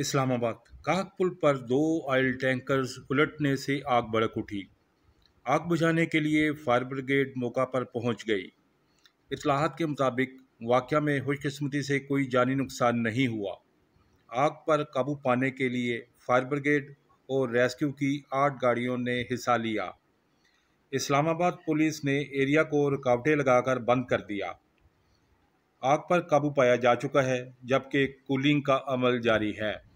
इस्लामाबाद काक पुल पर दो ऑयल टैंकर्स उलटने से आग भड़क उठी आग बुझाने के लिए फायर ब्रिगेड मौका पर पहुंच गई इतलाहत के मुताबिक वाक़ में खुशकस्मती से कोई जानी नुकसान नहीं हुआ आग पर काबू पाने के लिए फायर ब्रिगेड और रेस्क्यू की आठ गाड़ियों ने हिस्सा लिया इस्लामाबाद पुलिस ने एरिया को रुकावटें लगाकर बंद कर दिया आग पर काबू पाया जा चुका है जबकि कूलिंग का अमल जारी है